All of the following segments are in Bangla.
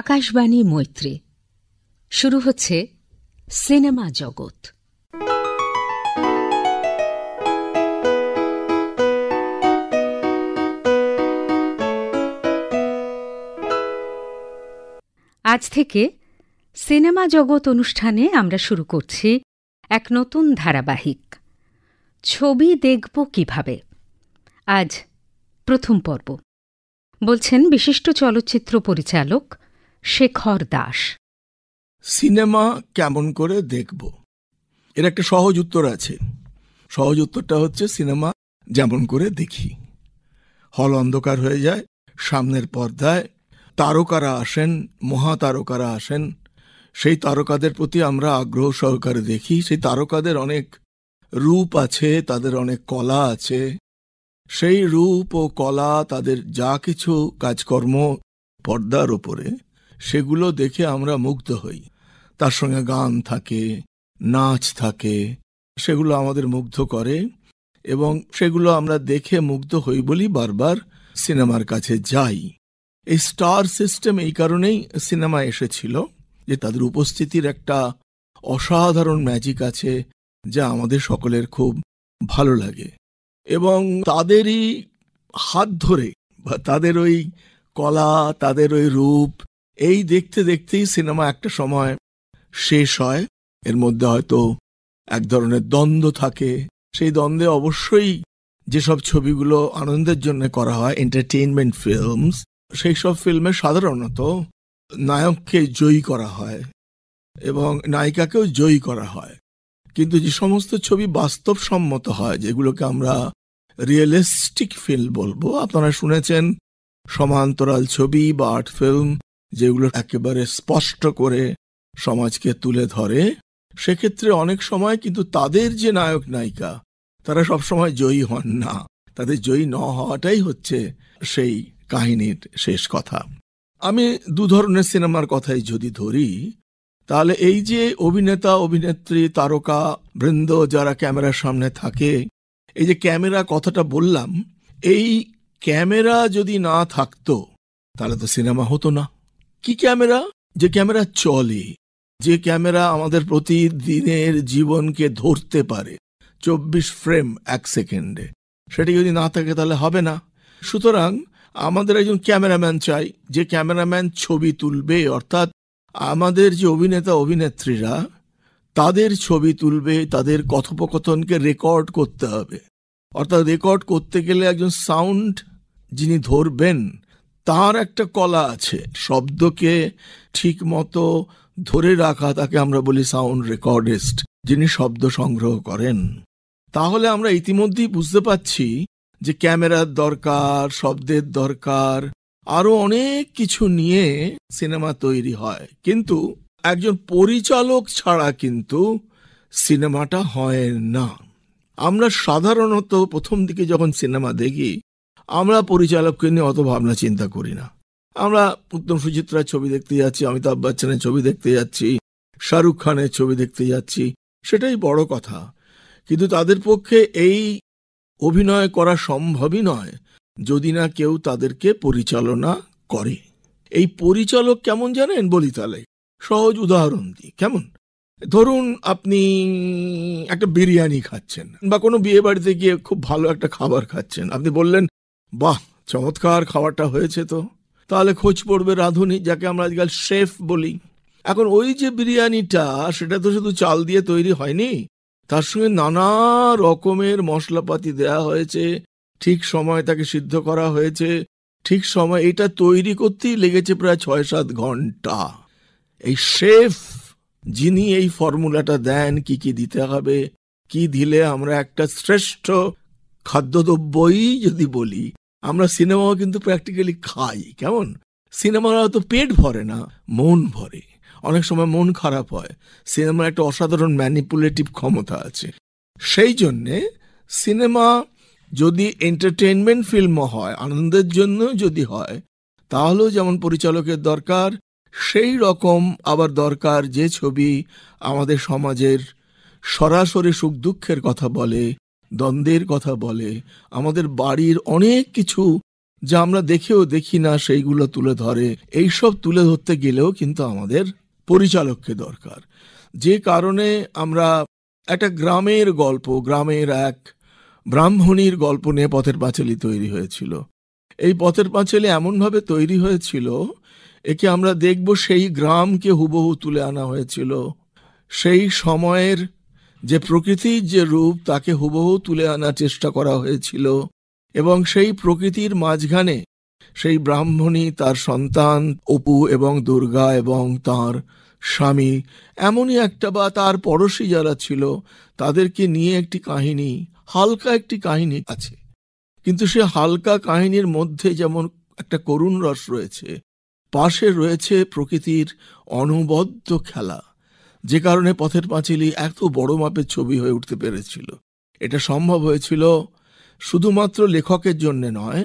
আকাশবাণী মৈত্রী শুরু হচ্ছে সিনেমা জগৎ আজ থেকে সিনেমা জগৎ অনুষ্ঠানে আমরা শুরু করছি এক নতুন ধারাবাহিক ছবি দেখব কিভাবে আজ প্রথম পর্ব বলছেন বিশিষ্ট চলচ্চিত্র পরিচালক শেখর দাস সিনেমা কেমন করে দেখব এর একটা সহজ উত্তর আছে সহজ উত্তরটা হচ্ছে সিনেমা যেমন করে দেখি হল অন্ধকার হয়ে যায় সামনের পর্দায় তারকারা আসেন মহাতারকারা আসেন সেই তারকাদের প্রতি আমরা আগ্রহ সহকারে দেখি সেই তারকাদের অনেক রূপ আছে তাদের অনেক কলা আছে সেই রূপ ও কলা তাদের যা কিছু কাজকর্ম পর্দার ওপরে সেগুলো দেখে আমরা মুগ্ধ হই তার সঙ্গে গান থাকে নাচ থাকে সেগুলো আমাদের মুগ্ধ করে এবং সেগুলো আমরা দেখে মুগ্ধ হই বলি বারবার সিনেমার কাছে যাই এই স্টার সিস্টেম এই কারণেই সিনেমা এসেছিল যে তাদের উপস্থিতির একটা অসাধারণ ম্যাজিক আছে যা আমাদের সকলের খুব ভালো লাগে এবং তাদেরই হাত ধরে বা তাদের ওই কলা তাদের ওই রূপ এই দেখতে দেখতেই সিনেমা একটা সময় শেষ হয় এর মধ্যে হয়তো এক ধরনের দ্বন্দ্ব থাকে সেই দ্বন্দ্বে অবশ্যই যেসব ছবিগুলো আনন্দের জন্য করা হয় এন্টারটেইনমেন্ট ফিল্মস সেই সব ফিল্মে সাধারণত নায়ককে জয়ী করা হয় এবং নায়িকাকেও জয়ী করা হয় কিন্তু যে সমস্ত ছবি বাস্তবসম্মত হয় যেগুলোকে আমরা রিয়েলিস্টিক ফিল্ম বলবো আপনারা শুনেছেন সমান্তরাল ছবি বা আর্ট ফিল্ম যেগুলো একেবারে স্পষ্ট করে সমাজকে তুলে ধরে সেক্ষেত্রে অনেক সময় কিন্তু তাদের যে নায়ক নায়িকা তারা সবসময় জয়ী হন না তাদের জয়ী ন হওয়াটাই হচ্ছে সেই কাহিনীর শেষ কথা আমি দু ধরনের সিনেমার কথাই যদি ধরি তাহলে এই যে অভিনেতা অভিনেত্রী তারকা বৃন্দ যারা ক্যামেরার সামনে থাকে এই যে ক্যামেরা কথাটা বললাম এই ক্যামেরা যদি না থাকতো তাহলে তো সিনেমা হতো না কি ক্যামেরা যে ক্যামেরা চলে যে ক্যামেরা আমাদের প্রতিদিনের জীবনকে ধরতে পারে চব্বিশ ফ্রেম এক সেকেন্ডে সেটি যদি না থাকে তাহলে হবে না সুতরাং আমাদের একজন ক্যামেরাম্যান চাই যে ক্যামেরাম্যান ছবি তুলবে অর্থাৎ আমাদের যে অভিনেতা অভিনেত্রীরা তাদের ছবি তুলবে তাদের কথোপকথনকে রেকর্ড করতে হবে অর্থাৎ রেকর্ড করতে গেলে একজন সাউন্ড যিনি ধরবেন তার একটা কলা আছে শব্দকে ঠিক মতো ধরে রাখা তাকে আমরা বলি সাউন্ড রেকর্ডিস্ট যিনি শব্দ সংগ্রহ করেন তাহলে আমরা ইতিমধ্যেই বুঝতে পাচ্ছি যে ক্যামেরার দরকার শব্দের দরকার আরও অনেক কিছু নিয়ে সিনেমা তৈরি হয় কিন্তু একজন পরিচালক ছাড়া কিন্তু সিনেমাটা হয় না আমরা সাধারণত প্রথম দিকে যখন সিনেমা দেখি আমরা পরিচালককে নিয়ে অত ভাবনা চিন্তা করি না আমরা উত্তম সুচিত্রার ছবি দেখতে যাচ্ছি অমিতাভ বচ্চনের ছবি দেখতে যাচ্ছি শাহরুখ খানের ছবি দেখতে যাচ্ছি সেটাই বড় কথা কিন্তু তাদের পক্ষে এই অভিনয় করা সম্ভবই নয় যদি না কেউ তাদেরকে পরিচালনা করে এই পরিচালক কেমন জানেন বলি তাহলে সহজ উদাহরণ দিই কেমন ধরুন আপনি একটা বিরিয়ানি খাচ্ছেন বা কোনো বিয়ে বাড়িতে গিয়ে খুব ভালো একটা খাবার খাচ্ছেন আপনি বললেন বাহ চমৎকার খাবারটা হয়েছে তো তাহলে খোঁজ পড়বে রাঁধুনি যাকে আমরা আজকাল শেফ বলি এখন ওই যে বিরিয়ানিটা সেটা তো শুধু চাল দিয়ে তৈরি হয়নি তার সঙ্গে নানা রকমের মশলাপাতি দেয়া হয়েছে ঠিক সময় তাকে সিদ্ধ করা হয়েছে ঠিক সময় এটা তৈরি করতেই লেগেছে প্রায় ছয় সাত ঘন্টা এই শেফ যিনি এই ফর্মুলাটা দেন কি কি দিতে হবে কি দিলে আমরা একটা শ্রেষ্ঠ খাদ্যদ্রব্যই যদি বলি আমরা সিনেমাও কিন্তু প্র্যাকটিক্যালি খাই কেমন সিনেমার হয়তো পেট ভরে না মন ভরে অনেক সময় মন খারাপ হয় সিনেমার একটা অসাধারণ ম্যানিপুলেটিভ ক্ষমতা আছে সেই জন্যে সিনেমা যদি এন্টারটেনমেন্ট ফিল্মও হয় আনন্দের জন্য যদি হয় তাহলেও যেমন পরিচালকের দরকার সেই রকম আবার দরকার যে ছবি আমাদের সমাজের সরাসরি সুখ দুঃখের কথা বলে দ্বন্দ্বের কথা বলে আমাদের বাড়ির অনেক কিছু যা আমরা দেখেও দেখি না সেইগুলো তুলে ধরে এইসব তুলে ধরতে গেলেও কিন্তু আমাদের পরিচালককে দরকার যে কারণে আমরা একটা গ্রামের গল্প গ্রামের এক ব্রাহ্মণীর গল্প নিয়ে পথের পাঁচালি তৈরি হয়েছিল এই পথের পাঁচালি এমনভাবে তৈরি হয়েছিল একে আমরা দেখব সেই গ্রামকে হুবহু তুলে আনা হয়েছিল সেই সময়ের যে প্রকৃতির যে রূপ তাকে হুবহু তুলে আনার চেষ্টা করা হয়েছিল এবং সেই প্রকৃতির মাঝখানে সেই ব্রাহ্মণী তার সন্তান অপু এবং দুর্গা এবং তার স্বামী এমনই একটা বা তার পড়শি যারা ছিল তাদেরকে নিয়ে একটি কাহিনী হালকা একটি কাহিনী আছে কিন্তু সে হালকা কাহিনীর মধ্যে যেমন একটা করুণ রস রয়েছে পাশে রয়েছে প্রকৃতির অনবদ্য খেলা যে কারণে পথের পাঁচিলি এত বড় মাপের ছবি হয়ে উঠতে পেরেছিল এটা সম্ভব হয়েছিল শুধুমাত্র লেখকের জন্যে নয়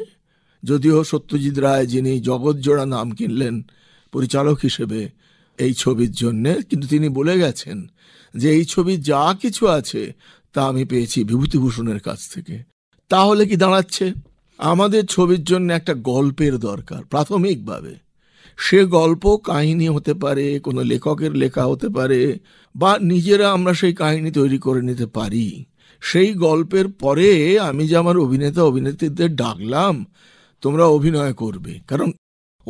যদিও সত্যজিৎ রায় যিনি জগৎজোড়া নাম কিনলেন পরিচালক হিসেবে এই ছবির জন্যে কিন্তু তিনি বলে গেছেন যে এই ছবি যা কিছু আছে তা আমি পেয়েছি বিভূতিভূষণের কাছ থেকে তাহলে কি দাঁড়াচ্ছে আমাদের ছবির জন্য একটা গল্পের দরকার প্রাথমিকভাবে সে গল্প কাহিনী হতে পারে কোনো লেখকের লেখা হতে পারে বা নিজেরা আমরা সেই কাহিনী তৈরি করে নিতে পারি সেই গল্পের পরে আমি যে আমার অভিনেতা অভিনেত্রীদের ডাকলাম তোমরা অভিনয় করবে কারণ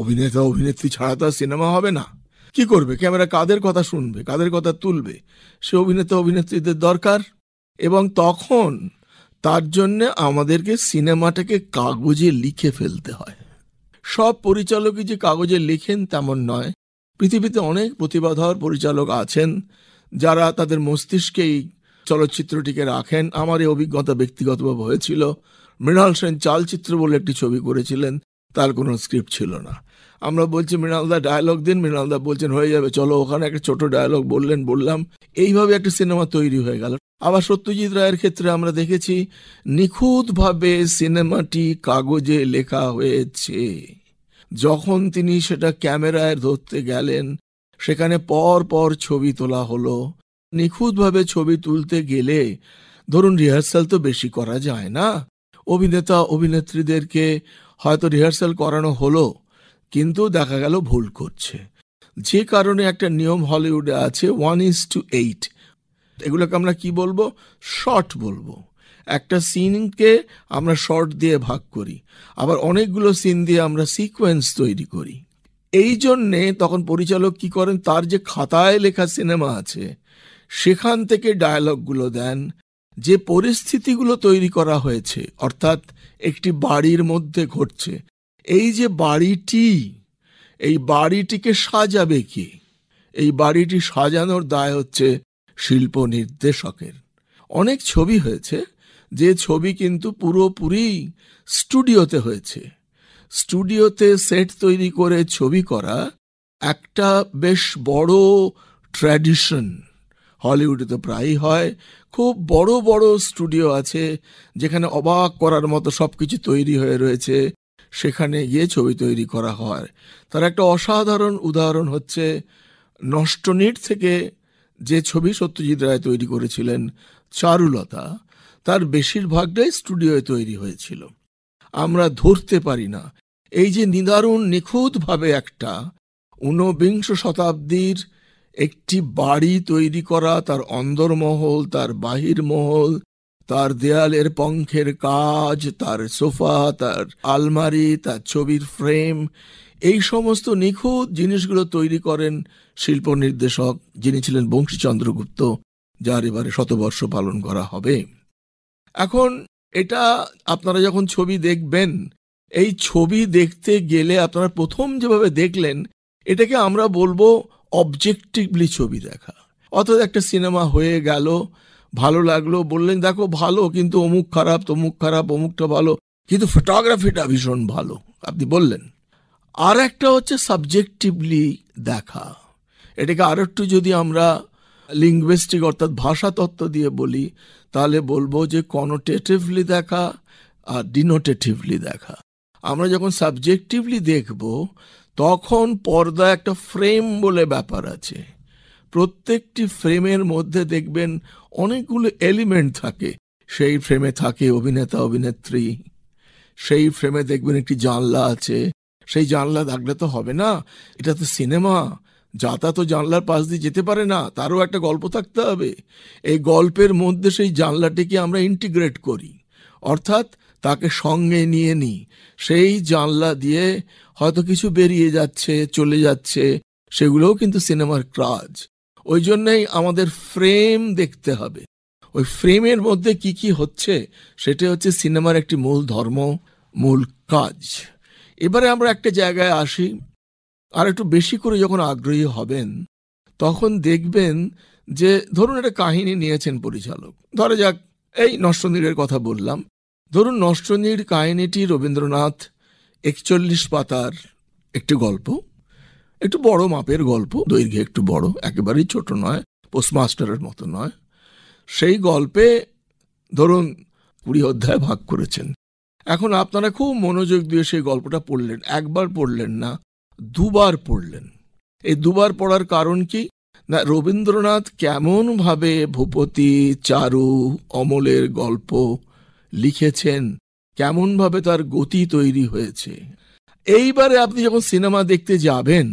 অভিনেতা অভিনেত্রী ছাড়া তো সিনেমা হবে না কি করবে ক্যামেরা কাদের কথা শুনবে কাদের কথা তুলবে সে অভিনেতা অভিনেত্রীদের দরকার এবং তখন তার জন্যে আমাদেরকে সিনেমাটাকে কাগজে লিখে ফেলতে হয় সব পরিচালকই যে কাগজে লেখেন তেমন নয় পৃথিবীতে অনেক প্রতিভাধর পরিচালক আছেন যারা তাদের মস্তিষ্কেই চলচ্চিত্রটিকে রাখেন আমার এই অভিজ্ঞতা ব্যক্তিগতভাবে হয়েছিল মৃণাল সেন চালচিত্র বলে একটি ছবি করেছিলেন তার কোনো স্ক্রিপ্ট ছিল না আমরা বলছি মৃণালদা ডায়ালগ দিন মৃণালদা বলছেন হয়ে যাবে চলো ওখানে একটা ছোট ডায়লগ বললেন বললাম এইভাবে একটা সিনেমা তৈরি হয়ে গেল আবার সত্যজিৎ রায়ের ক্ষেত্রে আমরা দেখেছি নিখুঁতভাবে সিনেমাটি কাগজে লেখা হয়েছে যখন তিনি সেটা ক্যামেরায় ধরতে গেলেন সেখানে পর পর ছবি তোলা হলো নিখুঁতভাবে ছবি তুলতে গেলে ধরুন রিহার্সাল তো বেশি করা যায় না অভিনেতা অভিনেত্রীদেরকে হয়তো রিহার্সাল করানো হলো কিন্তু দেখা গেল ভুল করছে যে কারণে একটা নিয়ম হলিউডে আছে ওয়ান ইজ টু এইট এগুলোকে আমরা কি বলবো শর্ট বলবো একটা সিনকে আমরা শর্ট দিয়ে ভাগ করি আবার অনেকগুলো সিন দিয়ে আমরা সিকোয়েন্স তৈরি করি এই জন্যে তখন পরিচালক কি করেন তার যে খাতায় লেখা সিনেমা আছে সেখান থেকে ডায়ালগগুলো দেন যে পরিস্থিতিগুলো তৈরি করা হয়েছে অর্থাৎ একটি বাড়ির মধ্যে ঘটছে এই যে বাড়িটি এই বাড়িটিকে সাজাবে কি এই বাড়িটি সাজানোর দায় হচ্ছে শিল্প নির্দেশকের অনেক ছবি হয়েছে যে ছবি কিন্তু পুরোপুরি স্টুডিওতে হয়েছে স্টুডিওতে সেট তৈরি করে ছবি করা একটা বেশ বড় ট্র্যাডিশন হলিউডে তো প্রায়ই হয় খুব বড় বড় স্টুডিও আছে যেখানে অবাক করার মতো সব কিছু তৈরি হয়ে রয়েছে সেখানে গিয়ে ছবি তৈরি করা হয় তার একটা অসাধারণ উদাহরণ হচ্ছে নষ্টনীট থেকে যে ছবি সত্যজিৎ রায় তৈরি করেছিলেন চারুলতা তার বেশিরভাগটাই স্টুডিওয়ে তৈরি হয়েছিল আমরা ধরতে পারি না এই যে নিদারুণ নিখুঁতভাবে একটা ঊনবিংশ শতাব্দীর একটি বাড়ি তৈরি করা তার অন্দরমহল তার বাহির মহল তার দেয়ালের পঙ্খের কাজ তার সোফা তার আলমারি তার ছবির ফ্রেম এই সমস্ত নিখুঁত জিনিসগুলো তৈরি করেন শিল্প নির্দেশক যিনি ছিলেন বংশীচন্দ্রগুপ্ত যার এবারে শতবর্ষ পালন করা হবে এখন এটা আপনারা যখন ছবি দেখবেন এই ছবি দেখতে গেলে আপনারা প্রথম যেভাবে দেখলেন এটাকে আমরা বলবো অবজেক্টিভলি ছবি দেখা অর্থাৎ একটা সিনেমা হয়ে গেল ভালো লাগলো বললেন দেখো ভালো কিন্তু অমুক খারাপ তমুক খারাপ অমুকটা ভালো কিন্তু ফটোগ্রাফিটা ভীষণ ভালো আপনি বললেন আর একটা হচ্ছে সাবজেক্টিভলি দেখা এটাকে আর একটু যদি আমরা লিঙ্গুয়েস্টিক অর্থাৎ ভাষাতত্ত্ব দিয়ে বলি তাহলে বলবো যে কনোটেটিভলি দেখা আর ডিনোটেটিভলি দেখা আমরা যখন সাবজেক্টিভলি দেখব তখন পর্দা একটা ফ্রেম বলে ব্যাপার আছে প্রত্যেকটি ফ্রেমের মধ্যে দেখবেন অনেকগুলো এলিমেন্ট থাকে সেই ফ্রেমে থাকে অভিনেতা অভিনেত্রী সেই ফ্রেমে দেখবেন একটি জানলা আছে সেই জানলা থাকলে তো হবে না এটা তো সিনেমা যাতা তো জানলার পাশ দিয়ে যেতে পারে না তারও একটা গল্প থাকতে হবে এই গল্পের মধ্যে সেই জানলাটিকে আমরা ইন্টিগ্রেট করি অর্থাৎ তাকে সঙ্গে নিয়ে নিই সেই জানলা দিয়ে হয়তো কিছু বেরিয়ে যাচ্ছে চলে যাচ্ছে সেগুলোও কিন্তু সিনেমার কাজ ওই জন্যেই আমাদের ফ্রেম দেখতে হবে ওই ফ্রেমের মধ্যে কি কি হচ্ছে সেটা হচ্ছে সিনেমার একটি মূল ধর্ম মূল কাজ এবারে আমরা একটা জায়গায় আসি আর একটু বেশি করে যখন আগ্রহী হবেন তখন দেখবেন যে ধরুন একটা কাহিনী নিয়েছেন পরিচালক ধরে যাক এই নষ্টনীড়ের কথা বললাম ধরুন নষ্টনীড় কাহিনীটি রবীন্দ্রনাথ একচল্লিশ পাতার একটি গল্প একটু বড় মাপের গল্প দৈর্ঘ্যে একটু বড় একেবারেই ছোট নয় পোস্টমাস্টারের মতো নয় সেই গল্পে ধরুন কুড়ি অধ্যায় ভাগ করেছেন এখন আপনারা খুব মনোযোগ দিয়ে সেই গল্পটা পড়লেন একবার পড়লেন না দুবার পড়লেন এই দুবার পড়ার কারণ কি না রবীন্দ্রনাথ কেমনভাবে ভূপতি চারু অমলের গল্প লিখেছেন কেমনভাবে তার গতি তৈরি হয়েছে এইবারে আপনি যখন সিনেমা দেখতে যাবেন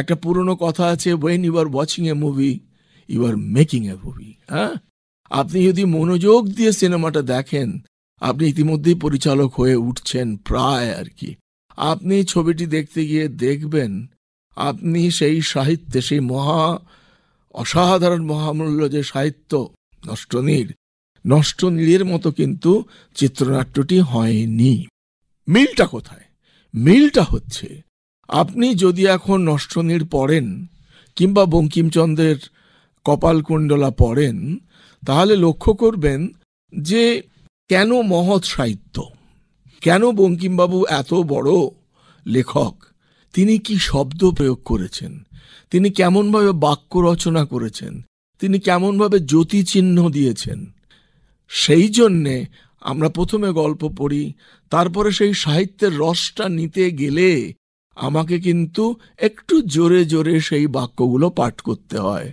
একটা পুরনো কথা আছে when you are watching a movie you are making a movie হ্যাঁ আপনি যদি মনোযোগ দিয়ে সিনেমাটা দেখেন আপনি ইতিমধ্যেই পরিচালক হয়ে উঠছেন প্রায় আর কি আপনি ছবিটি দেখতে গিয়ে দেখবেন আপনি সেই সাহিত্যে সেই মহা অসাধারণ মহামূল্য যে সাহিত্য নষ্ট নীড়ের মতো কিন্তু চিত্রনাট্যটি হয়নি মিলটা কোথায় মিলটা হচ্ছে আপনি যদি এখন নষ্টনীড় পড়েন কিংবা বঙ্কিমচন্দ্রের কপালকুণ্ডলা পড়েন তাহলে লক্ষ্য করবেন যে কেন মহৎ সাহিত্য কেন বঙ্কিমবাবু এত বড় লেখক তিনি কি শব্দ প্রয়োগ করেছেন তিনি কেমনভাবে বাক্য রচনা করেছেন তিনি কেমনভাবে জ্যোতিচিহ্ন দিয়েছেন সেই জন্যে আমরা প্রথমে গল্প পড়ি তারপরে সেই সাহিত্যের রসটা নিতে গেলে আমাকে কিন্তু একটু জোরে জোরে সেই বাক্যগুলো পাঠ করতে হয়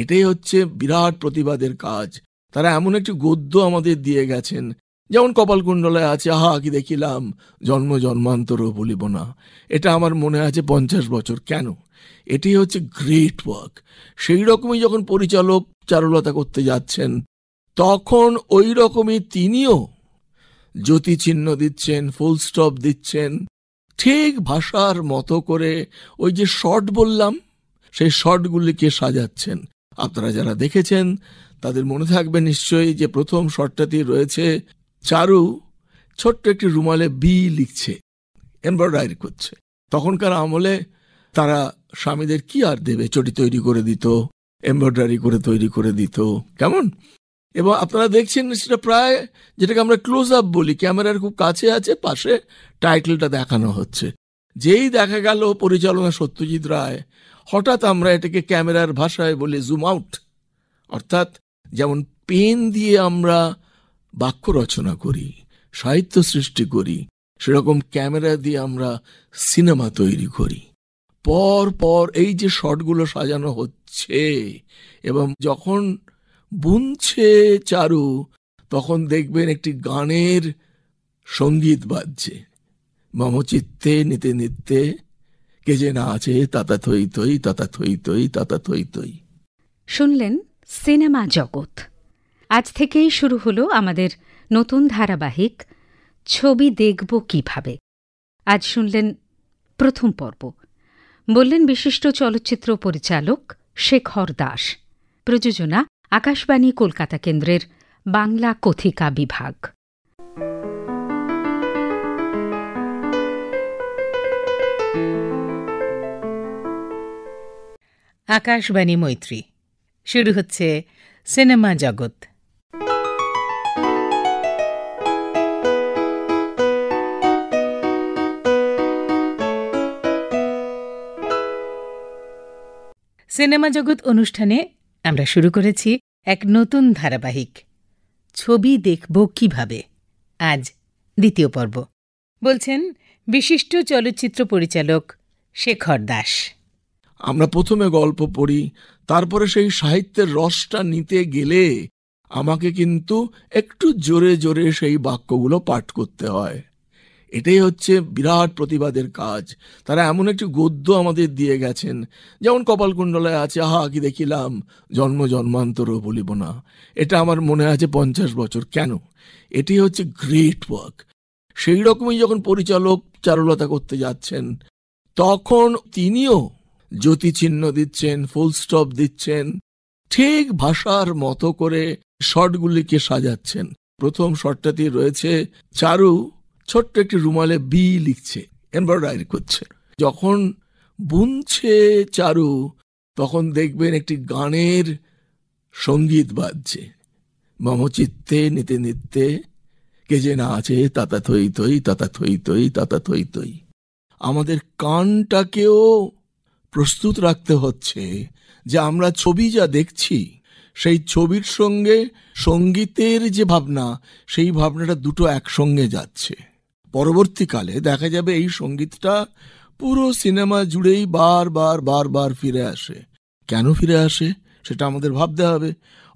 এটাই হচ্ছে বিরাট প্রতিবাদের কাজ তারা এমন একটি গদ্য আমাদের দিয়ে গেছেন যেমন কপালকুণ্ডলায় আছে আহা কি দেখিলাম জন্ম জন্মান্তরও বলিব না এটা আমার মনে আছে পঞ্চাশ বছর কেন এটি হচ্ছে গ্রেট ওয়ার্ক সেই রকমই যখন পরিচালক চারুলতা করতে যাচ্ছেন তখন ওই রকমই তিনিও জ্যোতিচিহ্ন দিচ্ছেন ফুল স্টপ দিচ্ছেন ঠিক ভাষার মতো করে ওই যে শর্ট বললাম সেই শর্টগুলিকে সাজাচ্ছেন আপনারা যারা দেখেছেন তাদের মনে থাকবে নিশ্চয়ই যে প্রথম শর্টটাতে রয়েছে চারু ছোট্ট একটি রুমালে বি লিখছে এমব্রয়ডারি করছে তখনকার আমলে তারা স্বামীদের কি আর দেবে চটি তৈরি করে দিত এমব্রয়ডারি করে তৈরি করে দিত কেমন এবং আপনারা দেখছেন সেটা প্রায় যেটাকে আমরা ক্লোজ আপ বলি ক্যামেরার খুব কাছে আছে পাশে টাইটেলটা দেখানো হচ্ছে যেই দেখা গেল পরিচালনা সত্যজিৎ রায় হঠাৎ আমরা এটাকে ক্যামেরার ভাষায় বলি জুম আউট অর্থাৎ যেমন পেন দিয়ে আমরা বাক্য রচনা করি সাহিত্য সৃষ্টি করি সেরকম ক্যামেরা দিয়ে আমরা সিনেমা তৈরি করি পর পর এই যে শটগুলো সাজানো হচ্ছে এবং যখন বুনছে চারু তখন দেখবেন একটি গানের সঙ্গীত বাজছে মমচিত্তে নিতে নিত্যে কে যে না আছে তাতা থই তৈ তাতা থই তৈ তাতা থই তৈ শুনলেন সিনেমা জগৎ আজ থেকেই শুরু হলো আমাদের নতুন ধারাবাহিক ছবি দেখব কিভাবে আজ শুনলেন প্রথম পর্ব বললেন বিশিষ্ট চলচ্চিত্র পরিচালক শেখর দাস প্রযোজনা আকাশবাণী কলকাতা কেন্দ্রের বাংলা কথিকা বিভাগ আকাশবাণী মৈত্রী শুরু হচ্ছে সিনেমা জগৎ সিনেমা জগৎ অনুষ্ঠানে আমরা শুরু করেছি এক নতুন ধারাবাহিক ছবি দেখব কিভাবে আজ দ্বিতীয় পর্ব বলছেন বিশিষ্ট চলচ্চিত্র পরিচালক শেখর দাস আমরা প্রথমে গল্প পড়ি তারপরে সেই সাহিত্যের রসটা নিতে গেলে আমাকে কিন্তু একটু জোরে জোরে সেই বাক্যগুলো পাঠ করতে হয় এটাই হচ্ছে বিরাট প্রতিবাদের কাজ তারা এমন একটি গদ্য আমাদের দিয়ে গেছেন যেমন কপালকুণ্ডলায় আছে আহা কি দেখিলাম জন্ম জন্মান্তরও বলিব না এটা আমার মনে আছে পঞ্চাশ বছর কেন এটি হচ্ছে গ্রেট ওয়ার্ক সেই রকমই যখন পরিচালক চারুলতা করতে যাচ্ছেন তখন তিনিও জ্যোতি চিহ্ন দিচ্ছেন ফুল স্টপ দিচ্ছেন ঠিক ভাষার মতো করে শটগুলিকে সাজাচ্ছেন প্রথম শটটাতেই রয়েছে চারু ছোট্ট একটি রুমালে বি লিখছে এমব্রয়ডারি করছে যখন বুনছে চারু তখন দেখবেন একটি গানের সঙ্গীত বাজছে মমচিত্তে নিতে নিতে নিত্যে কে যে না আছে তাতা থই থই তাতা থই থই তাতা থই থই আমাদের কানটাকেও প্রস্তুত রাখতে হচ্ছে যে আমরা ছবি যা দেখছি সেই ছবির সঙ্গে সঙ্গীতের যে ভাবনা সেই ভাবনাটা দুটো একসঙ্গে যাচ্ছে পরবর্তীকালে দেখা যাবে এই সঙ্গীতটা পুরো সিনেমা জুড়েই বারবার বারবার ফিরে আসে কেন ফিরে আসে সেটা আমাদের ভাবতে হবে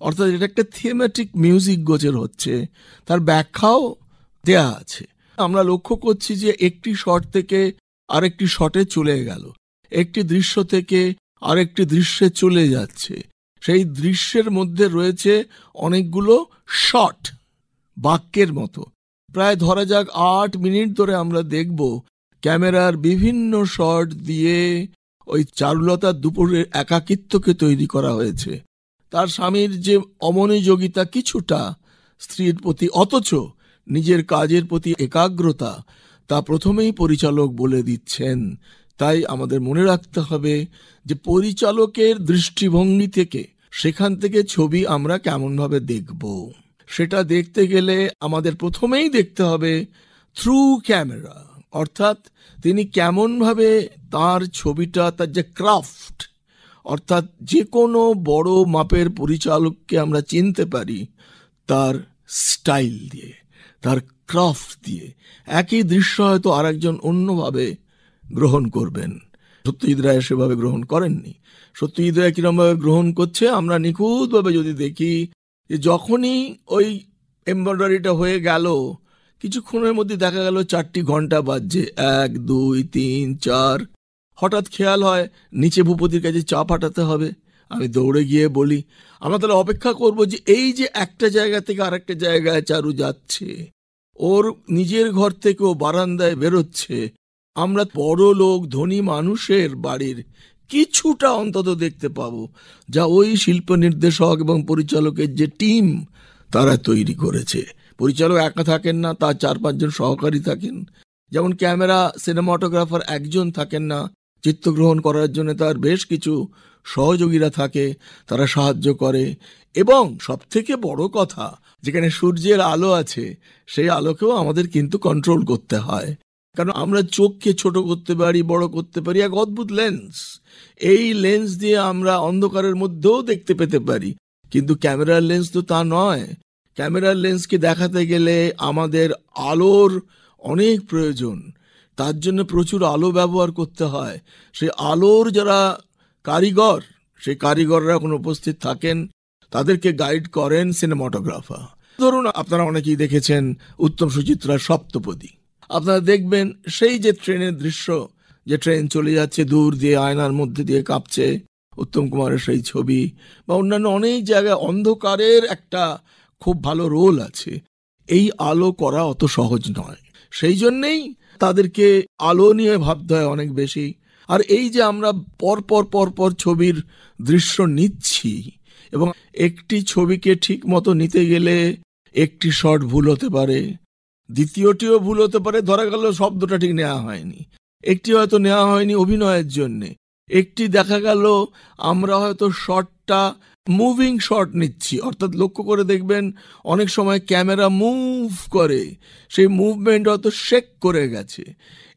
অর্থাৎ এটা একটা থিমেটিক মিউজিক গোচর হচ্ছে তার ব্যাখ্যাও দেয়া আছে আমরা লক্ষ্য করছি যে একটি শট থেকে আরেকটি শটে চলে গেল একটি দৃশ্য থেকে আরেকটি দৃশ্যে চলে যাচ্ছে সেই দৃশ্যের মধ্যে রয়েছে অনেকগুলো শট বাক্যের মতো প্রায় ধরা যাক আট মিনিট ধরে আমরা দেখব ক্যামেরার বিভিন্ন শট দিয়ে ওই চারুলতা দুপুরের একাকিত্বকে তৈরি করা হয়েছে তার স্বামীর যে অমনোযোগিতা কিছুটা স্ত্রীর প্রতি অথচ নিজের কাজের প্রতি একাগ্রতা তা প্রথমেই পরিচালক বলে দিচ্ছেন তাই আমাদের মনে রাখতে হবে যে পরিচালকের দৃষ্টিভঙ্গি থেকে সেখান থেকে ছবি আমরা কেমনভাবে দেখব সেটা দেখতে গেলে আমাদের প্রথমেই দেখতে হবে থ্রু ক্যামেরা অর্থাৎ তিনি কেমনভাবে তার ছবিটা তার যে ক্রাফট অর্থাৎ যে কোনো বড় মাপের পরিচালককে আমরা চিনতে পারি তার স্টাইল দিয়ে তার ক্রাফট দিয়ে একই দৃশ্য হয়তো আরেকজন অন্যভাবে গ্রহণ করবেন সত্যজিৎ রায় সেভাবে গ্রহণ করেননি সত্যজিৎ রায় কীরমভাবে গ্রহণ করছে আমরা নিখুঁতভাবে যদি দেখি যে যখনই ওই এমব্রয়ডারিটা হয়ে গেল কিছুক্ষণের মধ্যে দেখা গেল চারটি ঘন্টা বাজছে এক দুই তিন চার হঠাৎ খেয়াল হয় নিচে ভূপতির কাছে চা ফাটাতে হবে আমি দৌড়ে গিয়ে বলি আমরা তাহলে অপেক্ষা করব যে এই যে একটা জায়গা থেকে আরেকটা জায়গায় চারু যাচ্ছে ওর নিজের ঘর থেকেও বারান্দায় বেরোচ্ছে আমরা বড় লোক ধনী মানুষের বাড়ির কিছুটা অন্তত দেখতে পাবো যা ওই শিল্প নির্দেশক এবং পরিচালকের যে টিম তারা তৈরি করেছে পরিচালক একা থাকেন না তার চার পাঁচজন সহকারী থাকেন যেমন ক্যামেরা সিনেমাটোগ্রাফার একজন থাকেন না চিত্রগ্রহণ করার জন্য তার বেশ কিছু সহযোগীরা থাকে তারা সাহায্য করে এবং সবথেকে বড় কথা যেখানে সূর্যের আলো আছে সেই আলোকেও আমাদের কিন্তু কন্ট্রোল করতে হয় কারণ আমরা চোখকে ছোট করতে পারি বড় করতে পারি এক অদ্ভুত লেন্স এই লেন্স দিয়ে আমরা অন্ধকারের মধ্যেও দেখতে পেতে পারি কিন্তু ক্যামেরার লেন্স তো তা নয় ক্যামেরার লেন্সকে দেখাতে গেলে আমাদের আলোর অনেক প্রয়োজন তার জন্য প্রচুর আলো ব্যবহার করতে হয় সে আলোর যারা কারিগর সেই কারিগররা এখন উপস্থিত থাকেন তাদেরকে গাইড করেন সিনেমাটোগ্রাফার ধরুন আপনারা অনেকেই দেখেছেন উত্তম সুচিত্রার সপ্তপদী আপনারা দেখবেন সেই যে ট্রেনের দৃশ্য যে ট্রেন চলে যাচ্ছে দূর দিয়ে আয়নার মধ্যে দিয়ে কাঁপছে উত্তম কুমারের সেই ছবি বা অন্যান্য অনেক জায়গায় অন্ধকারের একটা খুব ভালো রোল আছে এই আলো করা অত সহজ নয় সেই জন্যেই তাদেরকে আলো নিয়ে ভাবতে হয় অনেক বেশি আর এই যে আমরা পরপর পরপর ছবির দৃশ্য নিচ্ছি এবং একটি ছবিকে ঠিক মতো নিতে গেলে একটি শট ভুল হতে পারে দ্বিতীয়টিও ভুল হতে পারে ধরা গেল শব্দটা ঠিক নেওয়া হয়নি একটি হয়তো নেওয়া হয়নি অভিনয়ের জন্যে একটি দেখা গেল আমরা হয়তো শটটা মুভিং শট নিচ্ছি অর্থাৎ লক্ষ্য করে দেখবেন অনেক সময় ক্যামেরা মুভ করে সেই মুভমেন্ট হয়তো শেক করে গেছে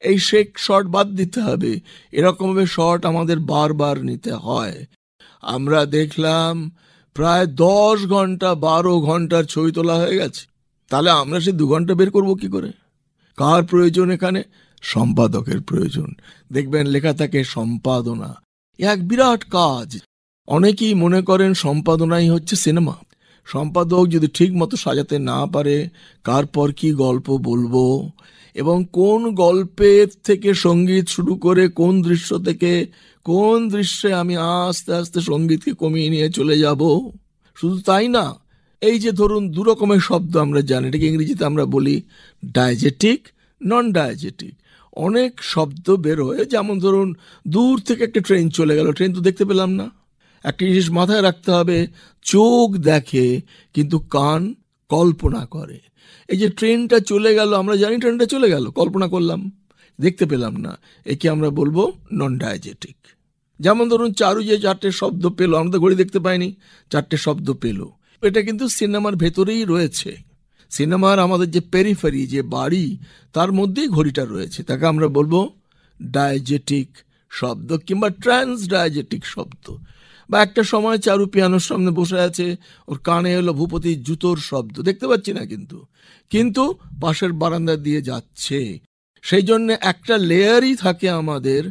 এই শেক শট বাদ দিতে হবে এরকমভাবে শট আমাদের বারবার নিতে হয় আমরা দেখলাম প্রায় দশ ঘন্টা বারো ঘন্টার ছবি তোলা হয়ে গেছে তাহলে আমরা সে দু ঘন্টা বের করব কি করে কার প্রয়োজন এখানে সম্পাদকের প্রয়োজন দেখবেন লেখা থাকে সম্পাদনা এক বিরাট কাজ অনেকেই মনে করেন সম্পাদনাই হচ্ছে সিনেমা সম্পাদক যদি ঠিক মতো সাজাতে না পারে কার পর কি গল্প বলবো এবং কোন গল্পের থেকে সঙ্গীত শুরু করে কোন দৃশ্য থেকে কোন দৃশ্যে আমি আস্তে আস্তে সঙ্গীতকে কমিয়ে নিয়ে চলে যাব শুধু তাই না এই যে ধরুন দু রকমের শব্দ আমরা জানি এটাকে ইংরেজিতে আমরা বলি ডায়জেটিক নন ডায়জেটিক অনেক শব্দ বেরোয় যেমন ধরুন দূর থেকে একটা ট্রেন চলে গেল ট্রেন তো দেখতে পেলাম না একটা জিনিস মাথায় রাখতে হবে চোখ দেখে কিন্তু কান কল্পনা করে এই যে ট্রেনটা চলে গেল আমরা জানি ট্রেনটা চলে গেল কল্পনা করলাম দেখতে পেলাম না একে আমরা বলবো নন ডায়াজেটিক যেমন ধরুন চারু যে চারটে শব্দ পেলো আমরা তো ঘড়ি দেখতে পাইনি চারটে শব্দ পেলো এটা কিন্তু সিনেমার ভেতরেই রয়েছে সিনেমার আমাদের যে পেরিফেরি যে বাড়ি তার মধ্যেই ঘড়িটা রয়েছে তাকে আমরা বলবো ডায়াজেটিক শব্দ কিংবা ট্রান্স ডায়াজেটিক শব্দ বা একটা সময় চারু পিয়ানোর সামনে বসে আছে ওর কানে এলো ভূপতির জুতোর শব্দ দেখতে পাচ্ছি না কিন্তু কিন্তু পাশের বারান্দা দিয়ে যাচ্ছে সেই জন্য একটা লেয়ারই থাকে আমাদের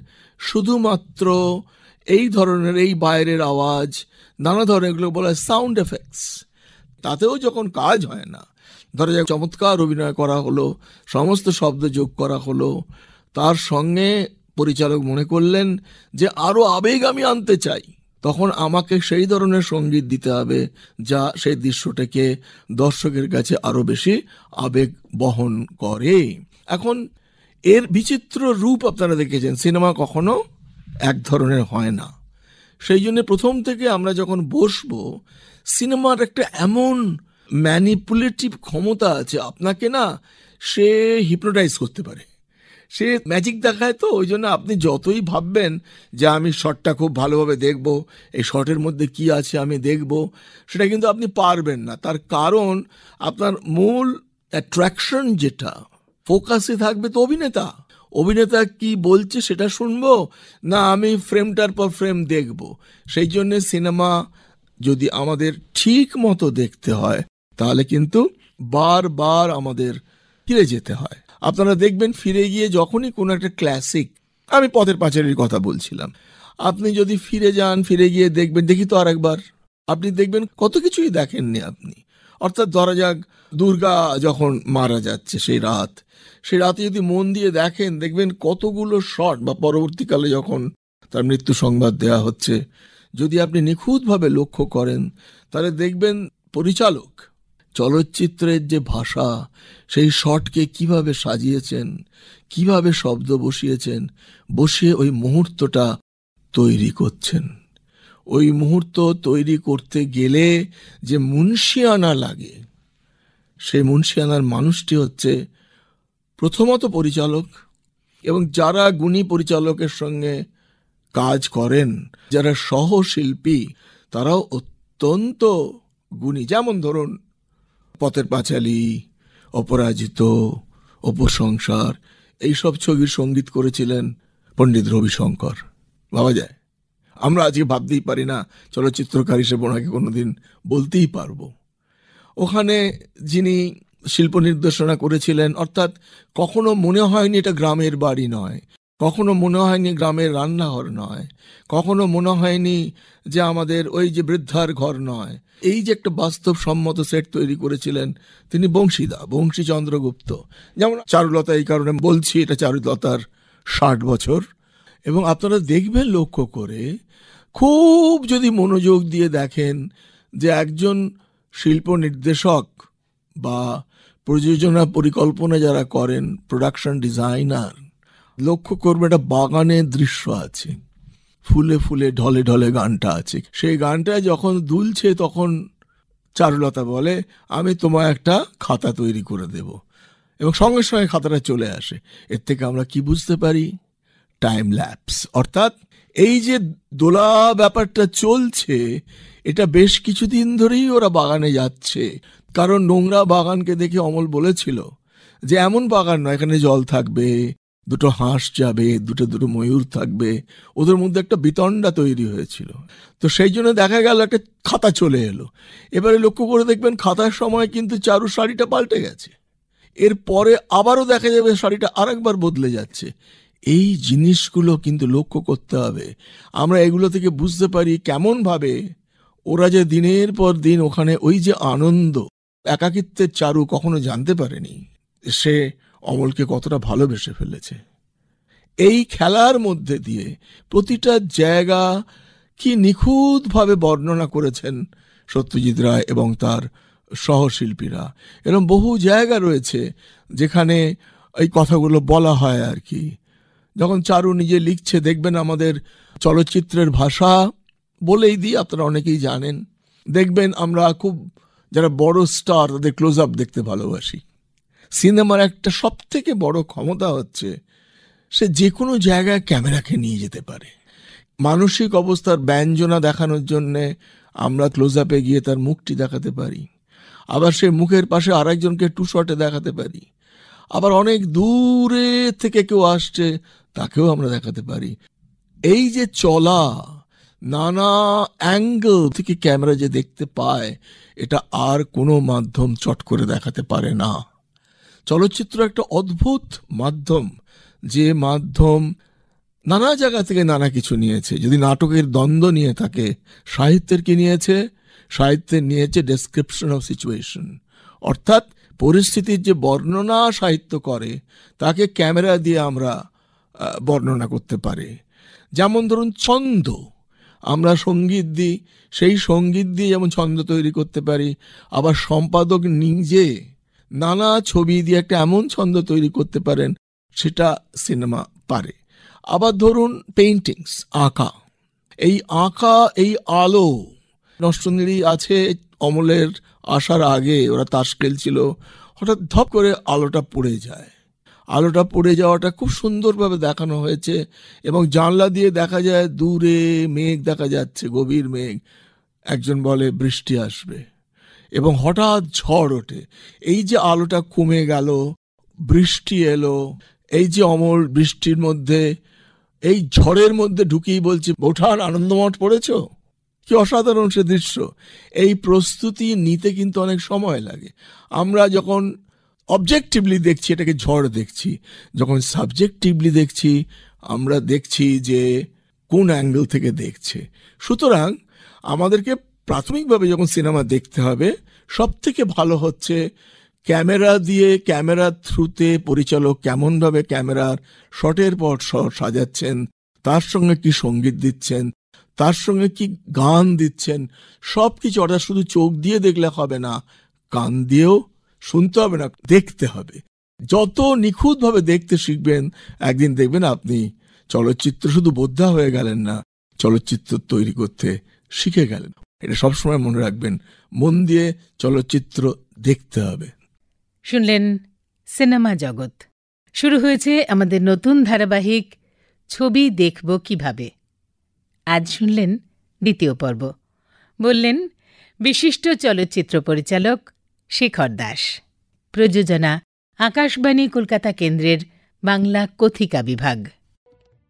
শুধুমাত্র এই ধরনের এই বাইরের আওয়াজ নানা ধরনের এগুলো বলা হয় সাউন্ড এফেক্টস তাতেও যখন কাজ হয় না ধরে যাক চমৎকার অভিনয় করা হলো সমস্ত শব্দ যোগ করা হলো তার সঙ্গে পরিচালক মনে করলেন যে আরও আবেগ আমি আনতে চাই তখন আমাকে সেই ধরনের সঙ্গীত দিতে হবে যা সেই দৃশ্যটাকে দর্শকের কাছে আরও বেশি আবেগ বহন করে এখন এর বিচিত্র রূপ আপনারা দেখেছেন সিনেমা কখনো এক ধরনের হয় না সেই জন্য প্রথম থেকে আমরা যখন বসব সিনেমার একটা এমন ম্যানিপুলেটিভ ক্ষমতা আছে আপনাকে না সে হিপনোটাইজ করতে পারে সে ম্যাজিক দেখায় তো ওই জন্য আপনি যতই ভাববেন যে আমি শটটা খুব ভালোভাবে দেখব এই শটের মধ্যে কি আছে আমি দেখব সেটা কিন্তু আপনি পারবেন না তার কারণ আপনার মূল অ্যাট্রাকশন যেটা ফোকাসে থাকবে তো অভিনেতা অভিনেতা কি বলছে সেটা শুনবো না আমি ফ্রেমটার পর ফ্রেম দেখব সেই জন্য সিনেমা যদি আমাদের ঠিক মতো দেখতে হয় তাহলে কিন্তু বারবার আমাদের ফিরে যেতে হয় আপনারা দেখবেন ফিরে গিয়ে যখনই কোনো একটা ক্লাসিক আমি পথের পাঁচালির কথা বলছিলাম আপনি যদি ফিরে যান ফিরে গিয়ে দেখবেন দেখি তো আরেকবার আপনি দেখবেন কত কিছুই দেখেননি আপনি অর্থাৎ ধরা যাক দুর্গা যখন মারা যাচ্ছে সেই রাত সেই রাতে যদি মন দিয়ে দেখেন দেখবেন কতগুলো শট বা পরবর্তীকালে যখন তার মৃত্যু সংবাদ দেয়া হচ্ছে যদি আপনি নিখুঁতভাবে লক্ষ্য করেন তাহলে দেখবেন পরিচালক চলচ্চিত্রের যে ভাষা সেই শটকে কিভাবে সাজিয়েছেন কিভাবে শব্দ বসিয়েছেন বসিয়ে ওই মুহূর্তটা তৈরি করছেন ওই মুহূর্ত তৈরি করতে গেলে যে মুন্সিয়ানা লাগে সেই মুন্সিয়ানার মানুষটি হচ্ছে প্রথমত পরিচালক এবং যারা গুণী পরিচালকের সঙ্গে কাজ করেন যারা সহশিল্পী তারাও অত্যন্ত গুণী যেমন ধরুন পথের পাঁচালী অপরাজিত অপসংসার এইসব ছবির সঙ্গীত করেছিলেন পণ্ডিত রবিশঙ্কর ভাবা যায় আমরা আজকে ভাবতেই পারি না চলচ্চিত্রকার হিসেবে ওনাকে কোনোদিন বলতেই পারবো ওখানে যিনি শিল্প নির্দেশনা করেছিলেন অর্থাৎ কখনো মনে হয়নি এটা গ্রামের বাড়ি নয় কখনো মনে হয়নি গ্রামের রান্নাঘর নয় কখনো মনে হয়নি যে আমাদের ওই যে বৃদ্ধার ঘর নয় এই যে একটা বাস্তবসম্মত সেট তৈরি করেছিলেন তিনি বংশীদা বংশী চন্দ্রগুপ্ত যেমন চারুলতা এই কারণে বলছি এটা চারুলতার ষাট বছর এবং আপনারা দেখবেন লক্ষ্য করে খুব যদি মনোযোগ দিয়ে দেখেন যে একজন শিল্প নির্দেশক বা প্রযোজনা পরিকল্পনা যারা করেন প্রোডাকশন ডিজাইনার লক্ষ্য করবে একটা বাগানের দৃশ্য আছে ফুলে ফুলে ঢলে ঢলে গানটা আছে সেই গানটা যখন দুলছে তখন চারুলতা বলে আমি তোমায় একটা খাতা তৈরি করে দেব এবং সঙ্গে সঙ্গে খাতাটা চলে আসে এর থেকে আমরা কি বুঝতে পারি টাইম ল্যাপস অর্থাৎ এই যে দোলা ব্যাপারটা চলছে এটা বেশ কিছুদিন ধরেই ওরা বাগানে যাচ্ছে কারণ নোংরা বাগানকে দেখে অমল বলেছিল যে এমন বাগান নয় এখানে জল থাকবে দুটো হাঁস যাবে দুটো দুটো ময়ূর থাকবে ওদের মধ্যে একটা বিতণ্ডা তৈরি হয়েছিল তো সেই জন্য দেখা গেল একটা খাতা চলে এলো এবারে লক্ষ্য করে দেখবেন খাতার সময় কিন্তু চারু শাড়িটা পাল্টে গেছে এরপরে আবারও দেখা যাবে শাড়িটা আরেকবার বদলে যাচ্ছে এই জিনিসগুলো কিন্তু লক্ষ্য করতে হবে আমরা এগুলো থেকে বুঝতে পারি কেমনভাবে ওরা যে দিনের পর দিন ওখানে ওই যে আনন্দ একাকিত্বের চারু কখনো জানতে পারেনি সে অমলকে কতটা ভালোবেসে ফেলেছে এই খেলার মধ্যে দিয়ে প্রতিটা জায়গা কি নিখুঁতভাবে বর্ণনা করেছেন সত্যজিৎ রায় এবং তার সহশিল্পীরা এরম বহু জায়গা রয়েছে যেখানে এই কথাগুলো বলা হয় আর কি যখন চারু নিজে লিখছে দেখবেন আমাদের চলচ্চিত্রের ভাষা বলেই দিই আপনারা অনেকেই জানেন দেখবেন আমরা খুব যারা বড় স্টার তাদের ক্লোজ আপ দেখতে ভালোবাসি সিনেমার একটা সব থেকে বড় ক্ষমতা হচ্ছে সে যে কোনো জায়গায় ক্যামেরাকে নিয়ে যেতে পারে মানসিক অবস্থার ব্যঞ্জনা দেখানোর জন্যে আমরা ক্লোজ আপে গিয়ে তার মুখটি দেখাতে পারি আবার সে মুখের পাশে আরেকজনকে টু শটে দেখাতে পারি আবার অনেক দূরে থেকে কেউ আসছে তাকেও আমরা দেখাতে পারি এই যে চলা নানা অ্যাঙ্গেল থেকে ক্যামেরা যে দেখতে পায় এটা আর কোনো মাধ্যম চট করে দেখাতে পারে না চলচ্চিত্র একটা অদ্ভুত মাধ্যম যে মাধ্যম নানা জায়গা থেকে নানা কিছু নিয়েছে যদি নাটকের দ্বন্দ্ব নিয়ে থাকে সাহিত্যের কি নিয়েছে সাহিত্যের নিয়েছে ডেসক্রিপশন অফ সিচুয়েশন অর্থাৎ পরিস্থিতির যে বর্ণনা সাহিত্য করে তাকে ক্যামেরা দিয়ে আমরা বর্ণনা করতে পারে যেমন ধরুন ছন্দ আমরা সঙ্গীত দিই সেই সঙ্গীত দিয়ে যেমন ছন্দ তৈরি করতে পারি আবার সম্পাদক নিজে নানা ছবি দিয়ে একটা এমন ছন্দ তৈরি করতে পারেন সেটা সিনেমা পারে আবার ধরুন পেইন্টিংস আঁকা এই আঁকা এই আলো নষ্টনীড়ি আছে অমলের আসার আগে ওরা তাস খেলছিল হঠাৎ ধপ করে আলোটা পড়ে যায় আলোটা পড়ে যাওয়াটা খুব সুন্দরভাবে দেখানো হয়েছে এবং জানলা দিয়ে দেখা যায় দূরে মেঘ দেখা যাচ্ছে গভীর মেঘ একজন বলে বৃষ্টি আসবে এবং হঠাৎ ঝড় ওঠে এই যে আলোটা কমে গেল বৃষ্টি এলো এই যে অমর বৃষ্টির মধ্যে এই ঝড়ের মধ্যে ঢুকিয়ে বলছে ওঠার আনন্দমঠ পড়েছ কি অসাধারণ সে দৃশ্য এই প্রস্তুতি নিতে কিন্তু অনেক সময় লাগে আমরা যখন অবজেক্টিভলি দেখছি এটাকে ঝড় দেখছি যখন সাবজেক্টিভলি দেখছি আমরা দেখছি যে কোন অ্যাঙ্গেল থেকে দেখছে সুতরাং আমাদেরকে প্রাথমিকভাবে যখন সিনেমা দেখতে হবে সব থেকে ভালো হচ্ছে ক্যামেরা দিয়ে ক্যামেরার থ্রুতে পরিচালক কেমনভাবে ক্যামেরার শটের পর শট সাজাচ্ছেন তার সঙ্গে কি সঙ্গীত দিচ্ছেন তার সঙ্গে কি গান দিচ্ছেন সব কিছু অর্থাৎ শুধু চোখ দিয়ে দেখলে হবে না কান দিয়েও শুনতে হবে না দেখতে হবে যত নিখুঁতভাবে দেখতে শিখবেন একদিন দেখবেন আপনি চলচ্চিত্র শুধু বোদ্ধা হয়ে গেলেন না চলচ্চিত্র তৈরি করতে শিখে গেলেন এটা সবসময় মনে রাখবেন মন দিয়ে চলচ্চিত্র দেখতে হবে শুনলেন সিনেমা জগৎ শুরু হয়েছে আমাদের নতুন ধারাবাহিক ছবি দেখব কিভাবে আজ শুনলেন দ্বিতীয় পর্ব বললেন বিশিষ্ট চলচ্চিত্র পরিচালক শেখর দাস প্রযোজনা আকাশবাণী কলকাতা কেন্দ্রের বাংলা কথিকা বিভাগ